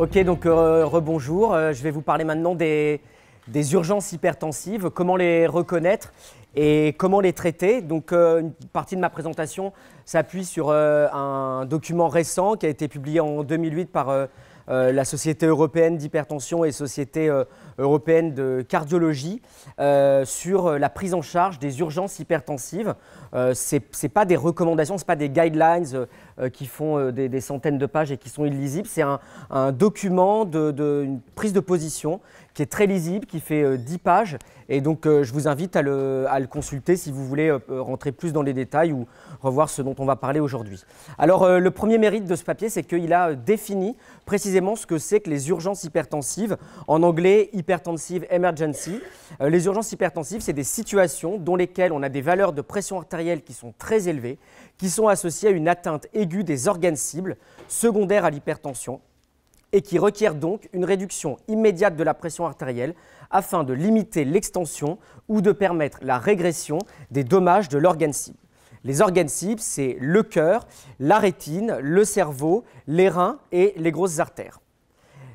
Ok, donc euh, rebonjour. Euh, je vais vous parler maintenant des, urgences hypertensives, comment les reconnaître et comment les traiter. Donc, euh, une partie de ma présentation s'appuie sur un document récent qui a été publié en 2008 par euh, la Société européenne d'hypertension et Société euh, européenne de cardiologie euh, sur la prise en charge des urgences hypertensives. Ce n'est pas des recommandations, ce pas des guidelines euh, qui font euh, des, centaines de pages et qui sont illisibles. C'est un, document, de, une prise de position qui est très lisible, qui fait 10 euh, pages. Et donc, je vous invite à le, à le consulter si vous voulez rentrer plus dans les détails ou revoir ce dont on va parler aujourd'hui. Alors, le premier mérite de ce papier, c'est qu'il a défini précisément ce que c'est que les urgences hypertensives. En anglais, hypertensive emergency. Les urgences hypertensives, c'est des situations dans lesquelles on a des valeurs de pression artérielle qui sont très élevées, qui sont associées à une atteinte aiguë des organes cibles, secondaires à l'hypertension, et qui requièrent donc une réduction immédiate de la pression artérielle afin de limiter l'extension ou de permettre la régression des dommages de l'organe cible. Les organes cibles, c'est le cœur, la rétine, le cerveau, les reins et les grosses artères.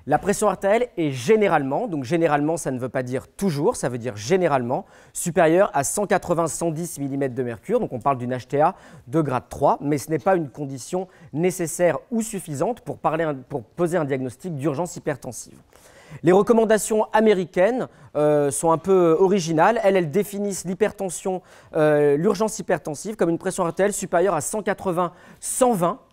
La pression artérielle est généralement, donc généralement ça ne veut pas dire toujours, ça veut dire généralement, supérieure à 180-110 mm de mercure, donc on parle d'une HTA de grade 3, mais ce n'est pas une condition nécessaire ou suffisante pour poser un diagnostic d'urgence hypertensive. Les recommandations américaines euh, sont un peu euh, originales. Elles, définissent l'hypertension, euh, l'urgence hypertensive, comme une pression artérielle supérieure à 180-120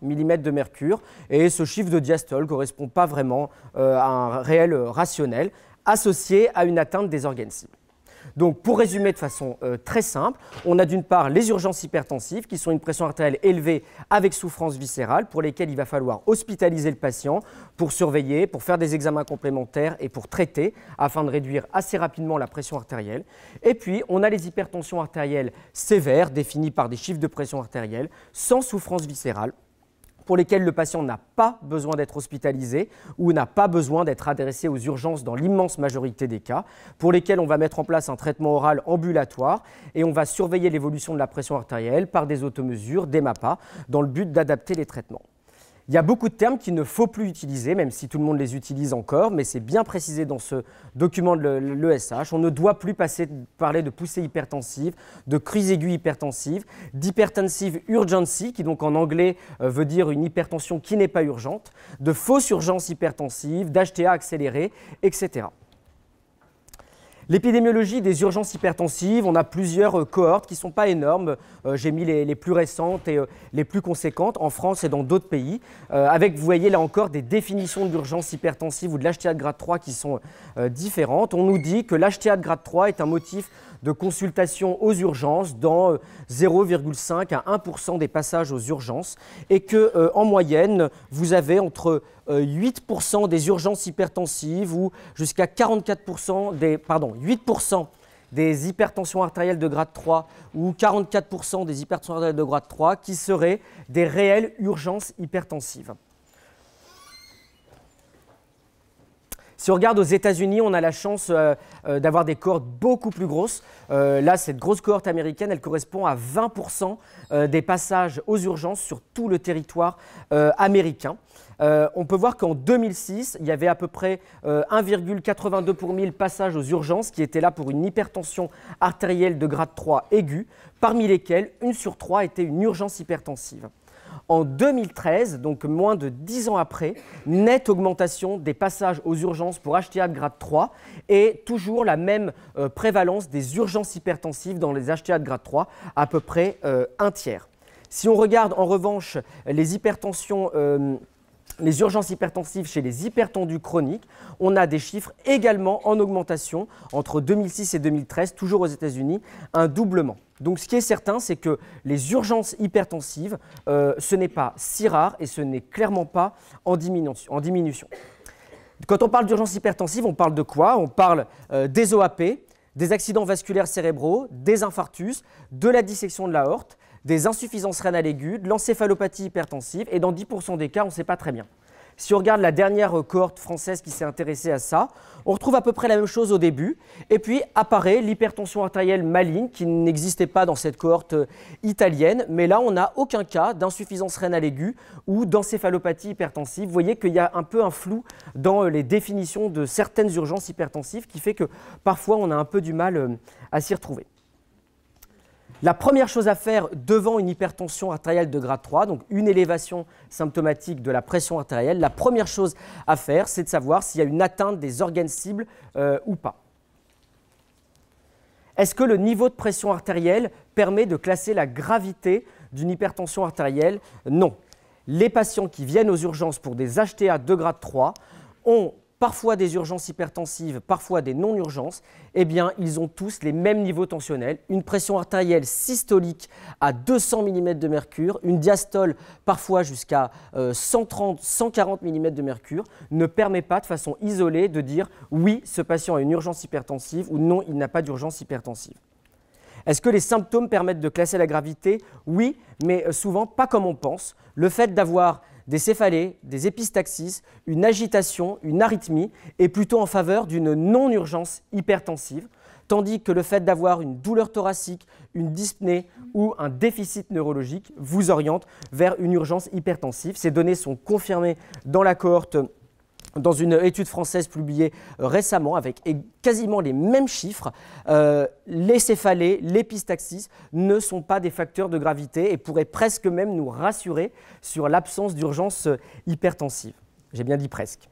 mm de mercure. Et ce chiffre de diastole ne correspond pas vraiment à un réel rationnel, associé à une atteinte des organes cibles. Donc pour résumer de façon euh, très simple, on a d'une part les urgences hypertensives qui sont une pression artérielle élevée avec souffrance viscérale pour lesquelles il va falloir hospitaliser le patient pour surveiller, pour faire des examens complémentaires et pour traiter afin de réduire assez rapidement la pression artérielle. Et puis on a les hypertensions artérielles sévères définies par des chiffres de pression artérielle sans souffrance viscérale pour lesquels le patient n'a pas besoin d'être hospitalisé ou n'a pas besoin d'être adressé aux urgences dans l'immense majorité des cas, pour lesquels on va mettre en place un traitement oral ambulatoire et on va surveiller l'évolution de la pression artérielle par des automesures, des MAPA, dans le but d'adapter les traitements. Il y a beaucoup de termes qu'il ne faut plus utiliser, même si tout le monde les utilise encore, mais c'est bien précisé dans ce document de l'ESH. On ne doit plus passer, parler de poussée hypertensive, de crise aiguë hypertensive, d'hypertensive urgency, qui donc en anglais euh, veut dire une hypertension qui n'est pas urgente, de fausse urgence hypertensive, d'HTA accéléré, etc. L'épidémiologie des urgences hypertensives, on a plusieurs euh, cohortes qui ne sont pas énormes. Euh, j'ai mis les, plus récentes et euh, les plus conséquentes en France et dans d'autres pays. Avec, vous voyez là encore, des définitions d'urgence hypertensive ou de l'HTA de grade 3 qui sont différentes. On nous dit que l'HTA de grade 3 est un motif de consultation aux urgences dans 0,5 euh, à 1% des passages aux urgences et que euh, en moyenne, vous avez entre 8% euh, des urgences hypertensives ou jusqu'à 44% des pardon, 8% des hypertensions artérielles de grade 3 ou 44% des hypertensions artérielles de grade 3 qui seraient des réelles urgences hypertensives. Si on regarde aux États-Unis, on a la chance euh, euh, d'avoir des cohortes beaucoup plus grosses. Euh, là, cette grosse cohorte américaine, elle correspond à 20% des passages aux urgences sur tout le territoire américain. on peut voir qu'en 2006, il y avait à peu près 1,82 pour 1000 passages aux urgences qui étaient là pour une hypertension artérielle de grade 3 aiguë, parmi lesquels une sur trois était une urgence hypertensive. En 2013, donc moins de 10 ans après, nette augmentation des passages aux urgences pour HTA de grade 3 et toujours la même euh, prévalence des urgences hypertensives dans les HTA de grade 3, à peu près euh, un tiers. Si on regarde en revanche les hypertensions euh, les urgences hypertensives chez les hypertendus chroniques, on a des chiffres également en augmentation entre 2006 et 2013, toujours aux États-Unis, un doublement. Donc ce qui est certain, c'est que les urgences hypertensives, euh, ce n'est pas si rare et ce n'est clairement pas en diminution. Quand on parle d'urgence hypertensive, on parle de quoi On parle euh, des OAP, des accidents vasculaires cérébraux, des infarctus, de la dissection de l'aorte, des insuffisances rénales aiguës, de l'encéphalopathie hypertensive, et dans 10% des cas, on ne sait pas très bien. Si on regarde la dernière cohorte française qui s'est intéressée à ça, on retrouve à peu près la même chose au début. Et puis apparaît l'hypertension artérielle maligne qui n'existait pas dans cette cohorte euh, italienne. Mais là, on n'a aucun cas d'insuffisance rénale aiguë ou d'encéphalopathie hypertensive. Vous voyez qu'il y a un peu un flou dans euh, les définitions de certaines urgences hypertensives qui fait que parfois on a un peu du mal euh, à s'y retrouver. La première chose à faire devant une hypertension artérielle de grade 3, donc une élévation symptomatique de la pression artérielle, la première chose à faire, c'est de savoir s'il y a une atteinte des organes cibles euh, ou pas. Est-ce que le niveau de pression artérielle permet de classer la gravité d'une hypertension artérielle Non. Les patients qui viennent aux urgences pour des HTA de grade 3 ont parfois des urgences hypertensives, parfois des non-urgences, eh bien, ils ont tous les mêmes niveaux tensionnels. Une pression artérielle systolique à 200 mm de mercure, une diastole parfois jusqu'à 130, 140 mm de mercure, ne permet pas de façon isolée de dire oui, ce patient a une urgence hypertensive ou non, il n'a pas d'urgence hypertensive. Est-ce que les symptômes permettent de classer la gravité Oui, mais euh, souvent pas comme on pense. Le fait d'avoir des céphalées, des épistaxis, une agitation, une arythmie, est plutôt en faveur d'une non-urgence hypertensive, tandis que le fait d'avoir une douleur thoracique, une dyspnée ou un déficit neurologique vous oriente vers une urgence hypertensive. Ces données sont confirmées dans la cohorte dans une étude française publiée récemment avec quasiment les mêmes chiffres, euh, les céphalées, l'épistaxis ne sont pas des facteurs de gravité et pourraient presque même nous rassurer sur l'absence d'urgence hypertensive. J'ai bien dit presque.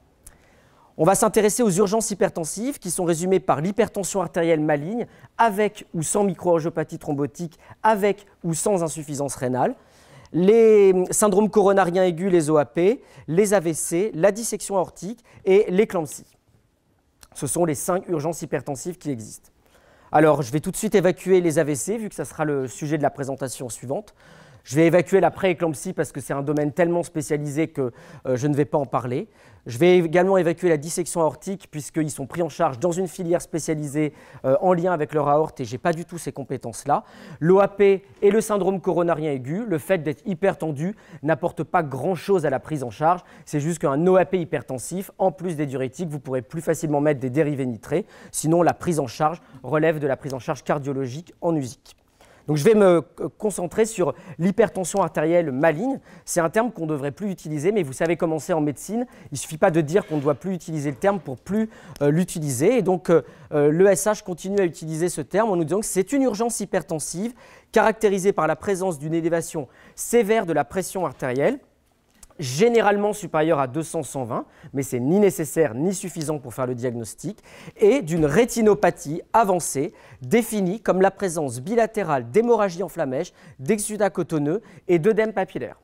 On va s'intéresser aux urgences hypertensives qui sont résumées par l'hypertension artérielle maligne avec ou sans microangiopathie thrombotique, avec ou sans insuffisance rénale les syndromes coronariens aigus, les OAP, les AVC, la dissection aortique et l'éclampsie. Ce sont les cinq urgences hypertensives qui existent. Alors, je vais tout de suite évacuer les AVC, vu que ça sera le sujet de la présentation suivante. Je vais évacuer la pré-éclampsie parce que c'est un domaine tellement spécialisé que euh, je ne vais pas en parler. Je vais également évacuer la dissection aortique puisqu'ils sont pris en charge dans une filière spécialisée euh, en lien avec leur aorte et j'ai pas du tout ces compétences-là. L'OAP et le syndrome coronarien aigu, le fait d'être hypertendu n'apporte pas grand-chose à la prise en charge. C'est juste qu'un OAP hypertensif, en plus des diurétiques, vous pourrez plus facilement mettre des dérivés nitrés. Sinon, la prise en charge relève de la prise en charge cardiologique en usique. Donc je vais me concentrer sur l'hypertension artérielle maligne. C'est un terme qu'on ne devrait plus utiliser, mais vous savez comment c'est en médecine. Il ne suffit pas de dire qu'on ne doit plus utiliser le terme pour plus euh, l'utiliser. Et donc euh, euh, l'ESH continue à utiliser ce terme en nous disant que c'est une urgence hypertensive caractérisée par la présence d'une élévation sévère de la pression artérielle généralement supérieure à 200-120, mais c'est ni nécessaire ni suffisant pour faire le diagnostic, et d'une rétinopathie avancée définie comme la présence bilatérale d'hémorragie en flamèche, d'exudat cotonneux et d'œdème papillaire.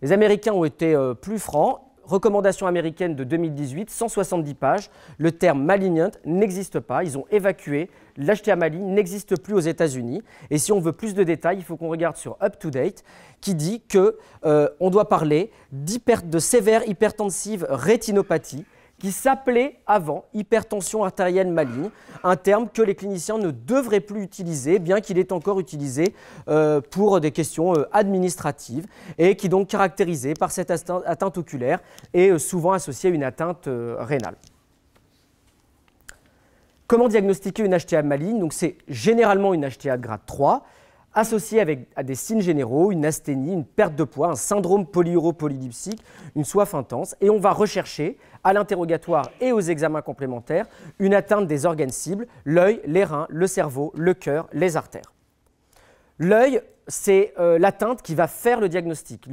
Les Américains ont été euh, plus francs recommandation américaine de 2018, 170 pages. Le terme malignant n'existe pas. Ils ont évacué. L'acheter n'existe plus aux États-Unis. Et si on veut plus de détails, il faut qu'on regarde sur UpToDate, qui dit que euh, on doit parler de sévère hypertensive rétinopathie qui s'appelait avant hypertension artérielle maligne, un terme que les cliniciens ne devraient plus utiliser, bien qu'il est encore utilisé euh, pour des questions euh, administratives, et qui donc caractérisé par cette atteinte, oculaire et euh, souvent associé à une atteinte rénale. Comment diagnostiquer une HTA maligne c'est généralement une HTA de grade 3 associé avec, à des signes généraux, une asthénie, une perte de poids, un syndrome polyuropolydipsique, une soif intense. Et on va rechercher à l'interrogatoire et aux examens complémentaires une atteinte des organes cibles, l'œil, les reins, le cerveau, le cœur, les artères. L'œil, c'est euh, l'atteinte qui va faire le diagnostic.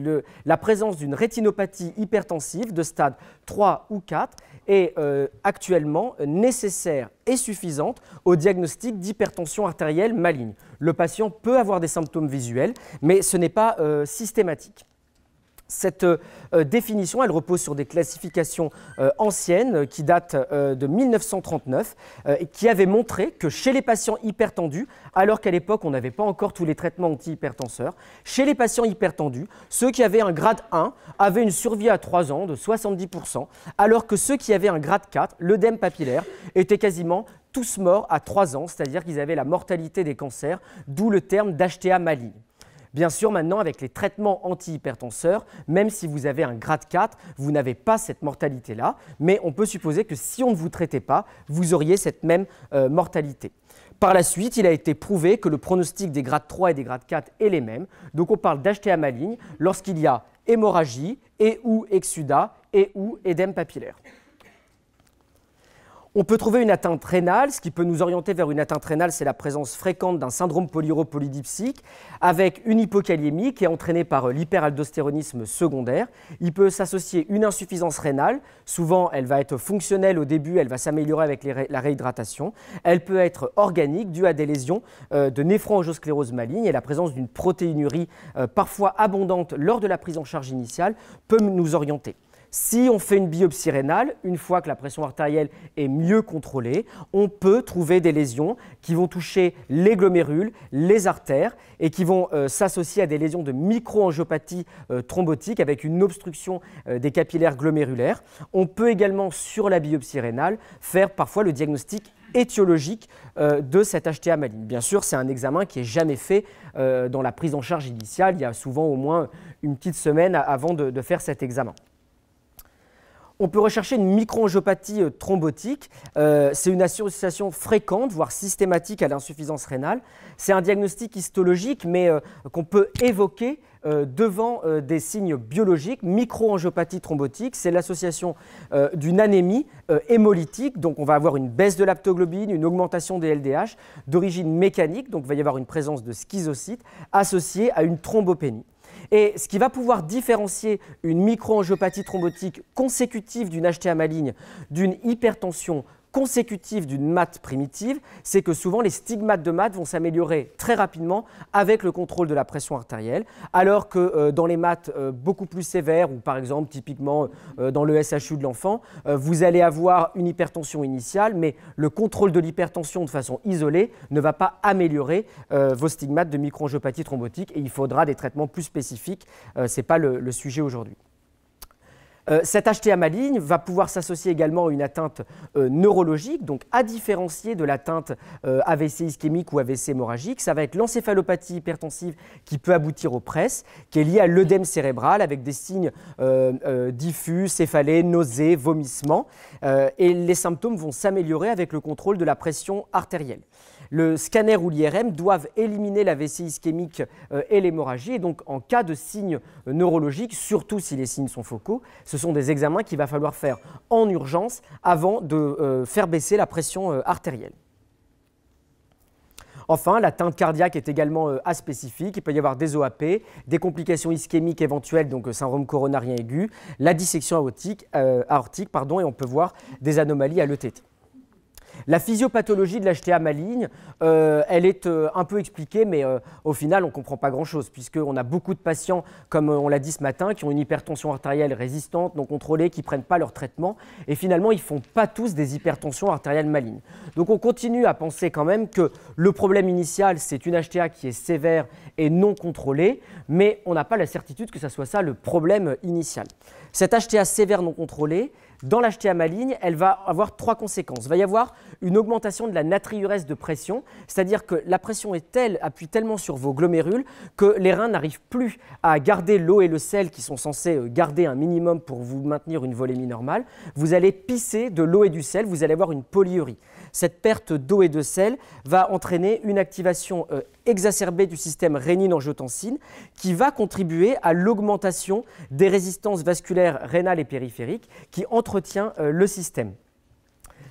la présence d'une rétinopathie hypertensive de stade 3 ou 4 est euh, actuellement nécessaire et suffisante au diagnostic d'hypertension artérielle maligne. Le patient peut avoir des symptômes visuels, mais ce n'est pas euh, systématique. Cette euh, euh, définition, elle repose sur des classifications euh, anciennes qui datent de 1939 et qui avaient montré que chez les patients hypertendus, alors qu'à l'époque on n'avait pas encore tous les traitements antihypertenseurs, chez les patients hypertendus, ceux qui avaient un grade 1 avaient une survie à 3 ans de 70%, alors que ceux qui avaient un grade 4, l'œdème papillaire, étaient quasiment tous morts à 3 ans, c'est-à-dire qu'ils avaient la mortalité des cancers, d'où le terme d'HTA maligne. Bien sûr, maintenant, avec les traitements antihypertenseurs, même si vous avez un grade 4, vous n'avez pas cette mortalité-là, mais on peut supposer que si on ne vous traitait pas, vous auriez cette même euh, mortalité. Par la suite, il a été prouvé que le pronostic des grades 3 et des grades 4 est les mêmes. Donc on parle d'HTA maligne lorsqu'il y a hémorragie et ou exuda et ou édème papillaire. On peut trouver une atteinte rénale. Ce qui peut nous orienter vers une atteinte rénale, c'est la présence fréquente d'un syndrome polyropolydipsique avec une hypokaliémie qui est entraînée par l'hyperaldostéronisme secondaire. Il peut s'associer une insuffisance rénale. Souvent, elle va être fonctionnelle au début, elle va s'améliorer avec la réhydratation. Elle peut être organique due à des lésions euh, de de sclérose maligne et la présence d'une protéinurie euh, parfois abondante lors de la prise en charge initiale peut nous orienter. Si on fait une biopsie rénale, une fois que la pression artérielle est mieux contrôlée, on peut trouver des lésions qui vont toucher les glomérules, les artères et qui vont euh, s'associer à des lésions de microangiopathie angiopathie euh, thrombotique avec une obstruction euh, des capillaires glomérulaires. On peut également, sur la biopsie rénale, faire parfois le diagnostic étiologique de cette HTA maligne. Bien sûr, c'est un examen qui est jamais fait dans la prise en charge initiale. Il y a souvent au moins une petite semaine avant de faire cet examen. On peut rechercher une microangiopathie euh, thrombotique. Euh, c'est une association fréquente, voire systématique à l'insuffisance rénale. C'est un diagnostic histologique, mais euh, qu'on peut évoquer devant des signes biologiques. Microangiopathie thrombotique, c'est l'association d'une anémie hémolytique. Donc, on va avoir une baisse de l'aptoglobine, une augmentation des LDH d'origine mécanique. Donc, il va y avoir une présence de schizocytes associée à une thrombopénie. Et ce qui va pouvoir différencier une microangiopathie thrombotique consécutive d'une HTA maligne d'une hypertension consécutive d'une MAT primitive, c'est que souvent les stigmates de MAT vont s'améliorer très rapidement avec le contrôle de la pression artérielle, alors que euh, dans les maths euh, beaucoup plus sévères, ou par exemple typiquement euh, dans le SHU de l'enfant, vous allez avoir une hypertension initiale, mais le contrôle de l'hypertension de façon isolée ne va pas améliorer vos stigmates de microangiopathie thrombotique et il faudra des traitements plus spécifiques. Ce n'est pas le sujet aujourd'hui. Euh, cette HTA maligne va pouvoir s'associer également à une atteinte euh, neurologique, donc à différencier de l'atteinte euh, AVC ischémique ou AVC hémorragique. Ça va être l'encéphalopathie hypertensive qui peut aboutir aux presses, qui est liée à l'œdème cérébral avec des signes diffus, céphalées, nausées, vomissements. et les symptômes vont s'améliorer avec le contrôle de la pression artérielle. Le scanner ou l'IRM doivent éliminer la vessie ischémique euh, et l'hémorragie. Et donc, en cas de signes neurologiques, surtout si les signes sont focaux, ce sont des examens qu'il va falloir faire en urgence avant de euh, faire baisser la pression euh, artérielle. Enfin, la cardiaque est également aspécifique. Il peut y avoir des OAP, des complications ischémiques éventuelles, donc syndrome coronarien aigu, la dissection aortique, aortique pardon, et on peut voir des anomalies à l'ETT. La physiopathologie de l'HTA maligne, euh, elle est euh, un peu expliquée, mais euh, au final, on ne comprend pas grand-chose, puisqu'on a beaucoup de patients, comme on l'a dit ce matin, qui ont une hypertension artérielle résistante, non contrôlée, qui ne prennent pas leur traitement, et finalement, ils ne font pas tous des hypertensions artérielles malignes. Donc on continue à penser quand même que le problème initial, c'est une HTA qui est sévère et non contrôlée, mais on n'a pas la certitude que ce soit ça le problème initial. Cette HTA sévère non contrôlée, dans l'HTA à maligne, elle va avoir trois conséquences. Il va y avoir une augmentation de la natriurèse de pression, c'est-à-dire que la pression est telle, appuie tellement sur vos glomérules que les reins n'arrivent plus à garder l'eau et le sel qui sont censés euh, garder un minimum pour vous maintenir une volémie normale. Vous allez pisser de l'eau et du sel, vous allez avoir une polyurie. Cette perte d'eau et de sel va entraîner une activation euh, exacerbée du système rénine-angiotensine qui va contribuer à l'augmentation des résistances vasculaires rénales et périphériques qui entretient euh, le système.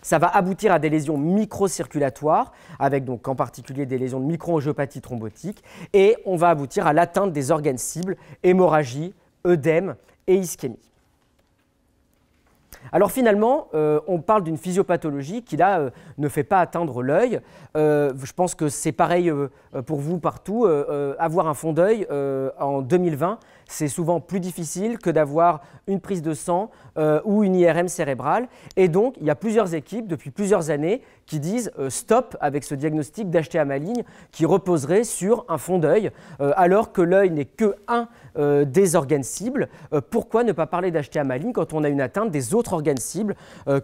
Ça va aboutir à des lésions microcirculatoires, avec donc en particulier des lésions de microangiopathie thrombotique, et on va aboutir à l'atteinte des organes cibles, hémorragie, œdème et ischémie. Alors finalement, euh, on parle d'une physiopathologie qui là euh, ne fait pas atteindre l'œil. Euh, je pense que c'est pareil pour vous partout. avoir un fond d'œil en 2020 c'est souvent plus difficile que d'avoir une prise de sang euh, ou une IRM cérébrale. Et donc, il y a plusieurs équipes depuis plusieurs années qui disent euh, stop avec ce diagnostic d'acheter à maligne qui reposerait sur un fond d'œil, euh, alors que l'œil n'est que un des organes cibles. pourquoi ne pas parler d'acheter à maligne quand on a une atteinte des autres organes cibles,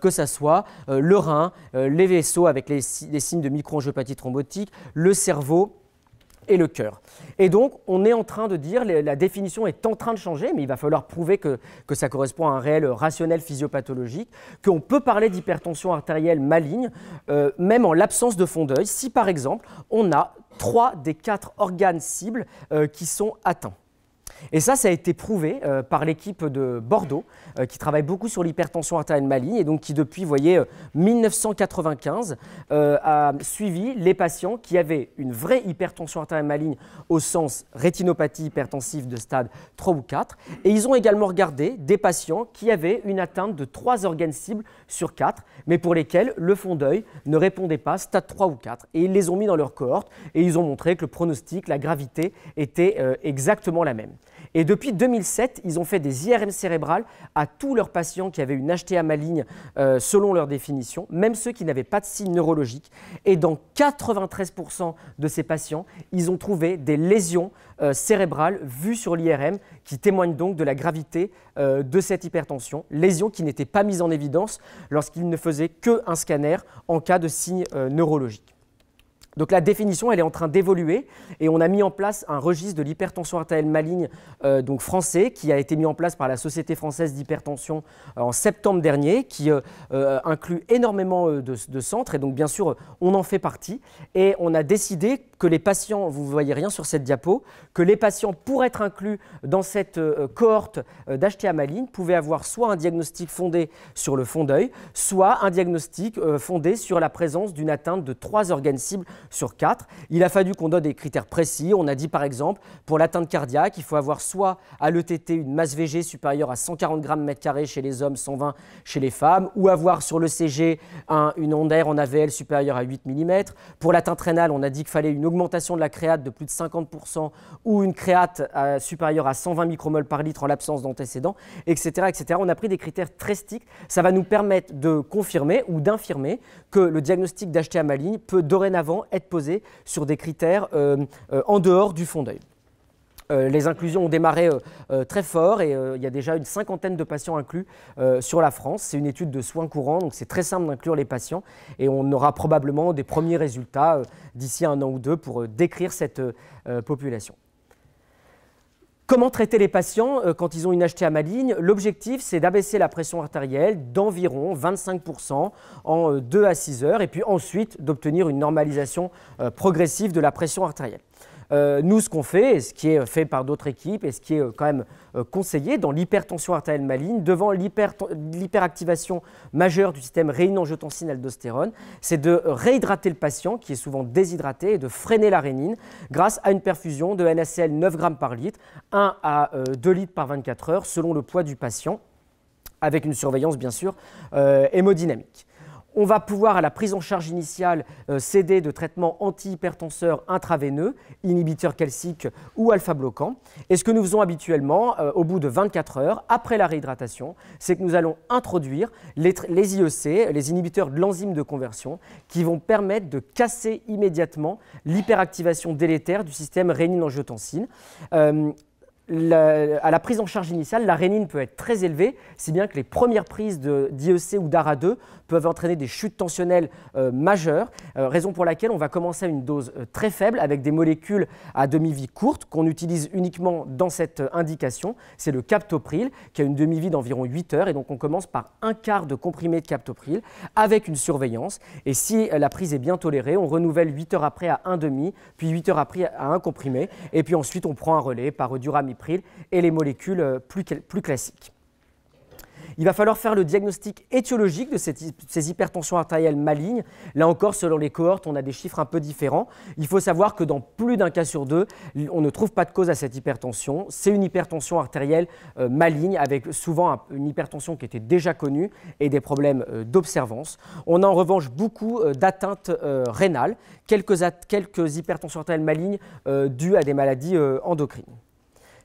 que ce soit le rein, les vaisseaux avec les, signes de micro angiopathie thrombotique, le cerveau et le cœur. Et donc, on est en train de dire, la définition est en train de changer, mais il va falloir prouver que, ça correspond à un réel rationnel physiopathologique, qu'on peut parler d'hypertension artérielle maligne, euh, même en l'absence de fond d'œil, si par exemple, on a trois des quatre organes cibles euh, qui sont atteints. Et ça, ça a été prouvé euh, par l'équipe de Bordeaux, euh, qui travaille beaucoup sur l'hypertension artérielle maligne, et donc qui depuis, voyez, 1995, euh, a suivi les patients qui avaient une vraie hypertension artérielle maligne au sens rétinopathie hypertensive de stade 3 ou 4. Et ils ont également regardé des patients qui avaient une atteinte de 3 organes cibles sur 4, mais pour lesquels le fond d'œil ne répondait pas, stade 3 ou 4. Et ils les ont mis dans leur cohorte, et ils ont montré que le pronostic, la gravité, était exactement la même. Et depuis 2007, ils ont fait des IRM cérébrales à tous leurs patients qui avaient une HTA maligne euh, selon leur définition, même ceux qui n'avaient pas de signes neurologiques. Et dans 93% de ces patients, ils ont trouvé des lésions euh, cérébrales vues sur l'IRM qui témoignent donc de la gravité euh, de cette hypertension, lésions qui n'étaient pas mises en évidence lorsqu'ils ne faisaient qu'un scanner en cas de signes neurologiques. Donc la définition, elle est en train d'évoluer et on a mis en place un registre de l'hypertension artérielle maligne euh, donc français qui a été mis en place par la Société française d'hypertension euh, en septembre dernier qui euh, inclut énormément de, de, centres et donc bien sûr on en fait partie et on a décidé que les patients, vous ne voyez rien sur cette diapo, que les patients pour être inclus dans cette cohorte d'HTA maligne pouvaient avoir soit un diagnostic fondé sur le fond d'œil, soit un diagnostic fondé sur la présence d'une atteinte de trois organes cibles sur 4. Il a fallu qu'on donne des critères précis. On a dit par exemple, pour l'atteinte cardiaque, il faut avoir soit à l'ETT une masse VG supérieure à 140 grammes m2 chez les hommes, 120 chez les femmes, ou avoir sur le CG une onde en AVL supérieure à 8 mm. Pour l'atteinte rénale, on a dit qu'il fallait une augmentation de la créate de plus de 50% ou une créate euh, supérieure à 120 micromol par litre en l'absence d'antécédents, etc., etc. On a pris des critères très stricts. Ça va nous permettre de confirmer ou d'infirmer que le diagnostic d'HTA maligne peut dorénavant être être sur des critères euh, euh, en dehors du fond d'œil. Euh, les inclusions ont démarré très fort et il y a déjà une cinquantaine de patients inclus sur la France. C'est une étude de soins courants, donc c'est très simple d'inclure les patients et on aura probablement des premiers résultats d'ici un an ou deux pour décrire cette population. Comment traiter les patients euh, quand ils ont une HTA maligne L'objectif, c'est d'abaisser la pression artérielle d'environ 25% en 2 euh, à 6 heures et puis ensuite d'obtenir une normalisation euh, progressive de la pression artérielle. Euh, nous, ce qu'on fait, et ce qui est euh, fait par d'autres équipes, et ce qui est euh, quand même conseillé dans l'hypertension artérielle maligne, devant l'hyperactivation majeure du système rénin-angiotensine-aldostérone, c'est de réhydrater le patient, qui est souvent déshydraté, et de freiner la rénine grâce à une perfusion de NaCl 9 g par litre, 1 à 2 litres par 24 heures, selon le poids du patient avec une surveillance bien sûr hémodynamique on va pouvoir, à la prise en charge initiale, euh, de traitements antihypertenseurs intraveineux, inhibiteurs calciques ou alpha-bloquants. Et ce que nous faisons habituellement, euh, au bout de 24 heures, après la réhydratation, c'est que nous allons introduire les, IEC, les inhibiteurs de l'enzyme de conversion, qui vont permettre de casser immédiatement l'hyperactivation délétère du système rénine-angiotensine. Euh, à la prise en charge initiale, la rénine peut être très élevée, si bien que les premières prises d'IEC ou d'ARA2 peuvent entraîner des chutes tensionnelles euh, majeures, euh, raison pour laquelle on va commencer à une dose euh, très faible avec des molécules à demi-vie courte qu'on utilise uniquement dans cette indication. C'est le captopril qui a une demi-vie d'environ 8 heures et donc on commence par un quart de comprimé de captopril avec une surveillance et si la prise est bien tolérée, on renouvelle 8 heures après à un demi, puis 8 heures après à un comprimé et puis ensuite on prend un relais par duramide et les molécules euh, plus, classiques. Il va falloir faire le diagnostic étiologique de ces hypertensions artérielles malignes. Là encore, selon les cohortes, on a des chiffres un peu différents. Il faut savoir que dans plus d'un cas sur deux, on ne trouve pas de cause à cette hypertension. C'est une hypertension artérielle euh, maligne, avec souvent une hypertension qui était déjà connue et des problèmes euh, d'observance. On a en revanche beaucoup d'atteintes rénales, quelques, hypertensions artérielles malignes dues à des maladies endocrines.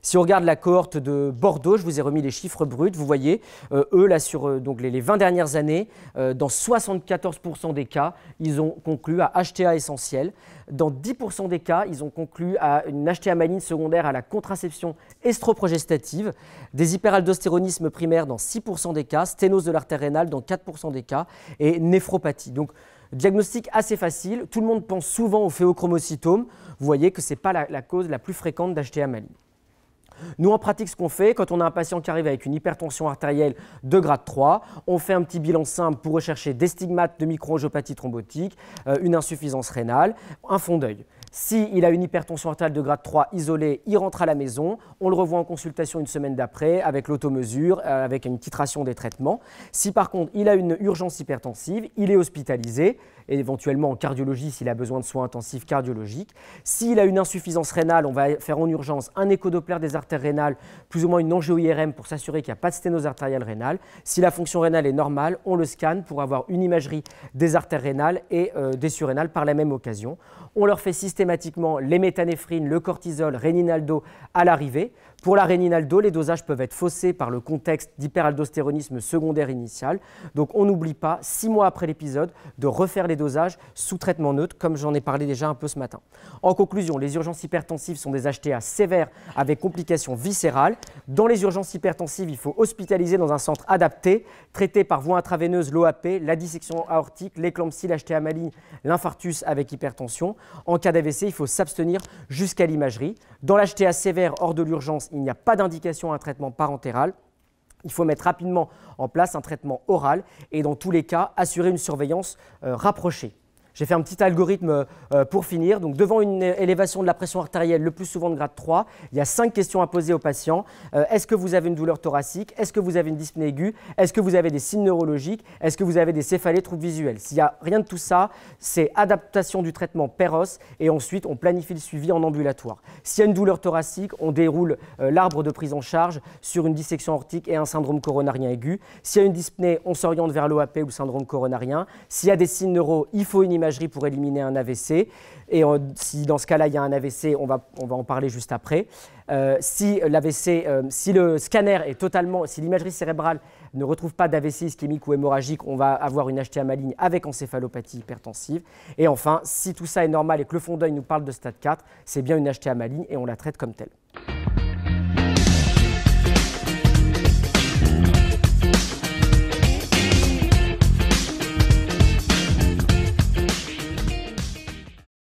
Si on regarde la cohorte de Bordeaux, je vous ai remis les chiffres bruts, vous voyez, euh, eux, là, sur euh, donc les, 20 dernières années, euh, dans 74% des cas, ils ont conclu à HTA essentiel. Dans 10% des cas, ils ont conclu à une HTA maligne secondaire à la contraception estroprogestative, des hyperaldostéronismes primaires dans 6% des cas, sténose de l'artère rénale dans 4% des cas, et néphropathie. Donc, Diagnostic assez facile, tout le monde pense souvent au phéochromocytome. Vous voyez que ce n'est pas la, la, cause la plus fréquente d'HTA maligne. Nous, en pratique, ce qu'on fait, quand on a un patient qui arrive avec une hypertension artérielle de grade 3, on fait un petit bilan simple pour rechercher des stigmates de microangiopathie thrombotique, euh, une insuffisance rénale, un fond d'œil. S'il il a une hypertension artérielle de grade 3 isolée, il rentre à la maison. On le revoit en consultation une semaine d'après avec l'automesure, euh, avec une titration des traitements. Si par contre il a une urgence hypertensive, il est hospitalisé, et éventuellement en cardiologie s'il a besoin de soins intensifs cardiologiques. S'il a une insuffisance rénale, on va faire en urgence un échodoppler des artères rénales, plus ou moins une angio-IRM pour s'assurer qu'il n'y a pas de sténose artérielle rénale. Si la fonction rénale est normale, on le scanne pour avoir une imagerie des artères rénales et euh, des surrénales par la même occasion. On leur fait systématiquement systématiquement les méthanéphrines, le cortisol, Réninaldo à l'arrivée. Pour la réninaldo, les dosages peuvent être faussés par le contexte d'hyperaldostéronisme secondaire initial. Donc on n'oublie pas, six mois après l'épisode, de refaire les dosages sous traitement neutre, comme j'en ai parlé déjà un peu ce matin. En conclusion, les urgences hypertensives sont des HTA sévères avec complications viscérales. Dans les urgences hypertensives, il faut hospitaliser dans un centre adapté, traiter par voie intraveineuse l'OAP, la dissection aortique, l'éclampsie, l'HTA maligne, l'infarctus avec hypertension. En cas d'AVC, il faut s'abstenir jusqu'à l'imagerie. Dans l'HTA sévère hors de l'urgence, il n'y a pas d'indication à un traitement parentéral. Il faut mettre rapidement en place un traitement oral et dans tous les cas assurer une surveillance euh, rapprochée. J'ai fait un petit algorithme euh, pour finir. Donc, devant une euh, élévation de la pression artérielle, le plus souvent de grade 3, il y a 5 questions à poser aux patients. Euh, est-ce que vous avez une douleur thoracique Est-ce que vous avez une dyspnée aiguë Est-ce que vous avez des signes neurologiques Est-ce que vous avez des céphalées, troubles visuels S'il n'y a rien de tout ça, c'est adaptation du traitement PEROS et ensuite on planifie le suivi en ambulatoire. S'il y a une douleur thoracique, on déroule l'arbre de prise en charge sur une dissection aortique et un syndrome coronarien aigu. S'il y a une dyspnée, on s'oriente vers l'OAP ou syndrome coronarien. S'il y a des signes neuro, il faut une image pour éliminer un AVC. Et si dans ce cas-là, il y a un AVC, on va, on va en parler juste après. Euh, si l'AVC, euh, si le scanner est totalement, si l'imagerie cérébrale ne retrouve pas d'AVC ischémique ou hémorragique, on va avoir une HTA maligne avec encéphalopathie hypertensive. Et enfin, si tout ça est normal et que le fond d'œil nous parle de stade 4, c'est bien une HTA maligne et on la traite comme telle.